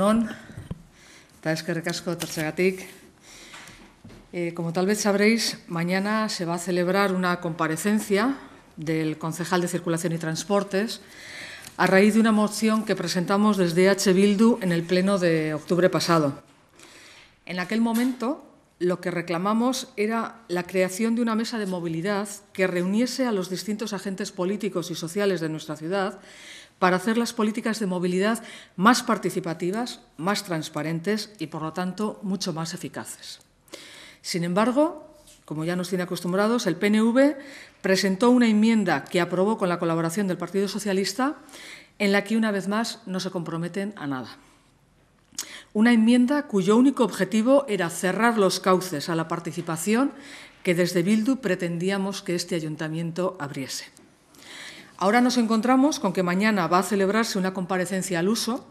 egunon, eskerrik eh, como tal vez sabréis, mañana se va a celebrar una comparecencia del concejal de Circulación y Transportes a raíz de una moción que presentamos desde H. Bildu en el Pleno de octubre pasado. En aquel momento, lo que reclamamos era la creación de una mesa de movilidad que reuniese a los distintos agentes políticos y sociales de nuestra ciudad para hacer las políticas de movilidad más participativas, más transparentes y, por lo tanto, mucho más eficaces. Sin embargo, como ya nos tiene acostumbrados, el PNV presentó una enmienda que aprobó con la colaboración del Partido Socialista, en la que una vez más no se comprometen a nada. Una enmienda cuyo único objetivo era cerrar los cauces a la participación que desde Bildu pretendíamos que este ayuntamiento abriese. Ahora nos encontramos con que mañana va a celebrarse una comparecencia al uso,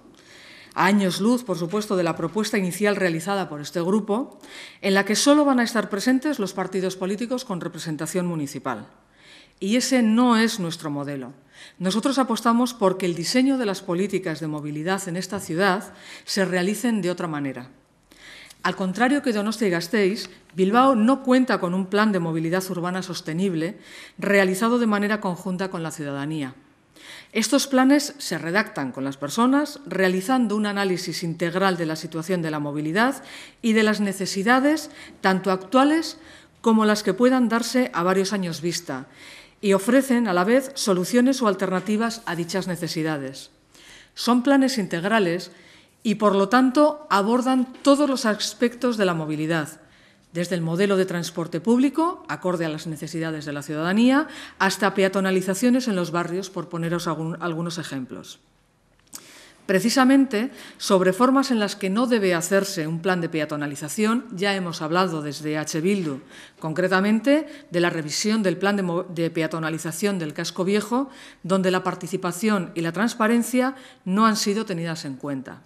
a años luz, por supuesto, de la propuesta inicial realizada por este grupo, en la que solo van a estar presentes los partidos políticos con representación municipal. Y ese no es nuestro modelo. Nosotros apostamos por que el diseño de las políticas de movilidad en esta ciudad se realicen de otra manera. Al contrario que Donostia y Gasteiz, Bilbao no cuenta con un plan de movilidad urbana sostenible realizado de manera conjunta con la ciudadanía. Estos planes se redactan con las personas, realizando un análisis integral de la situación de la movilidad y de las necesidades, tanto actuales como las que puedan darse a varios años vista, y ofrecen a la vez soluciones o alternativas a dichas necesidades. Son planes integrales y por lo tanto abordan todos los aspectos de la movilidad, desde el modelo de transporte público, acorde a las necesidades de la ciudadanía, hasta peatonalizaciones en los barrios, por poneros algunos ejemplos. Precisamente sobre formas en las que no debe hacerse un plan de peatonalización, ya hemos hablado desde H. Bildu, concretamente de la revisión del plan de, peatonalización del casco viejo, donde la participación y la transparencia no han sido tenidas en cuenta.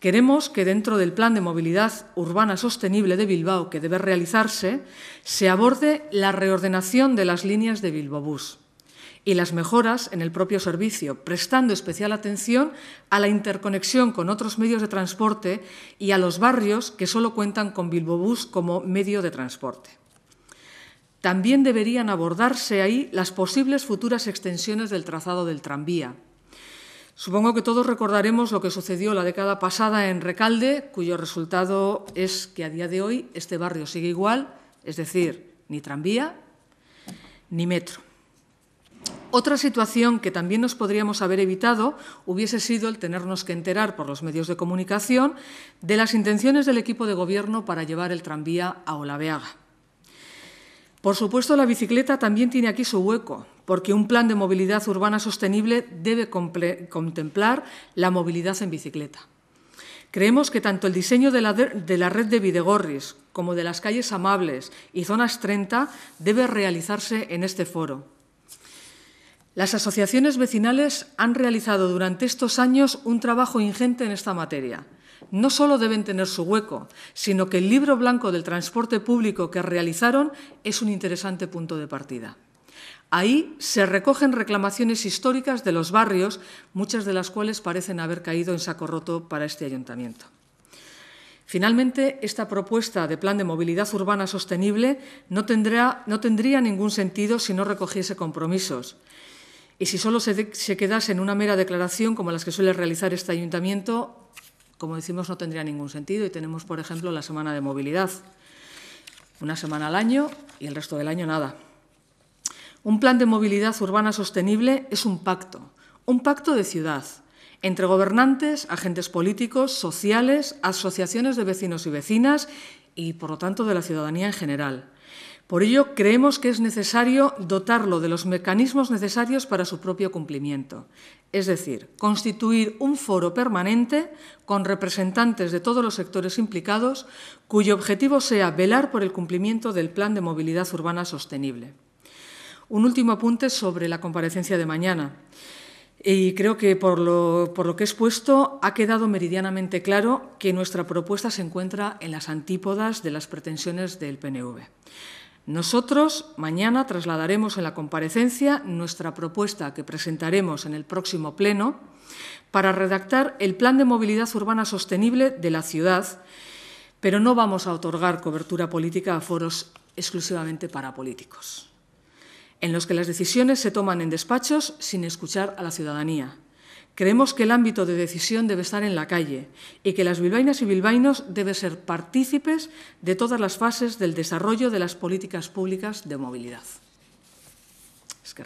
Queremos que dentro del Plan de Movilidad Urbana Sostenible de Bilbao, que debe realizarse, se aborde la reordenación de las líneas de BilboBus y las mejoras en el propio servicio, prestando especial atención a la interconexión con otros medios de transporte y a los barrios que solo cuentan con Bilbobús como medio de transporte. También deberían abordarse ahí las posibles futuras extensiones del trazado del tranvía, Supongo que todos recordaremos lo que sucedió la década pasada en Recalde, cuyo resultado es que a día de hoy este barrio sigue igual, es decir, ni tranvía ni metro. Otra situación que también nos podríamos haber evitado hubiese sido el tenernos que enterar por los medios de comunicación de las intenciones del equipo de gobierno para llevar el tranvía a Olaveaga. Por supuesto, la bicicleta también tiene aquí su hueco, porque un plan de movilidad urbana sostenible debe contemplar la movilidad en bicicleta. Creemos que tanto el diseño de la, red de Videgorris como de las calles amables y zonas 30 debe realizarse en este foro. Las asociaciones vecinales han realizado durante estos años un trabajo ingente en esta materia. No solo deben tener su hueco, sino que el libro blanco del transporte público que realizaron es un interesante punto de partida. Ahí se recogen reclamaciones históricas de los barrios, muchas de las cuales parecen haber caído en saco roto para este ayuntamiento. Finalmente, esta propuesta de plan de movilidad urbana sostenible no, tendría ningún sentido si no recogiese compromisos. Y si solo se, se quedase en una mera declaración como las que suele realizar este ayuntamiento, como decimos, no tendría ningún sentido. Y tenemos, por ejemplo, la semana de movilidad. Una semana al año y el resto del año nada. Un plan de movilidad urbana sostenible es un pacto, un pacto de ciudad, entre gobernantes, agentes políticos, sociales, asociaciones de vecinos y vecinas y, por lo tanto, de la ciudadanía en general. Por ello, creemos que es necesario dotarlo de los mecanismos necesarios para su propio cumplimiento, es decir, constituir un foro permanente con representantes de todos los sectores implicados cuyo objetivo sea velar por el cumplimiento del Plan de Movilidad Urbana Sostenible. Un último apunte sobre la comparecencia de mañana. Y creo que por lo, que he expuesto ha quedado meridianamente claro que nuestra propuesta se encuentra en las antípodas de las pretensiones del PNV. Nosotros mañana trasladaremos en la comparecencia nuestra propuesta que presentaremos en el próximo Pleno para redactar el Plan de Movilidad Urbana Sostenible de la ciudad, pero no vamos a otorgar cobertura política a foros exclusivamente para políticos en los que las decisiones se toman en despachos sin escuchar a la ciudadanía. Creemos que el ámbito de decisión debe estar en la calle y que las bilbainas y bilbainos deben ser partícipes de todas las fases del desarrollo de las políticas públicas de movilidad. Es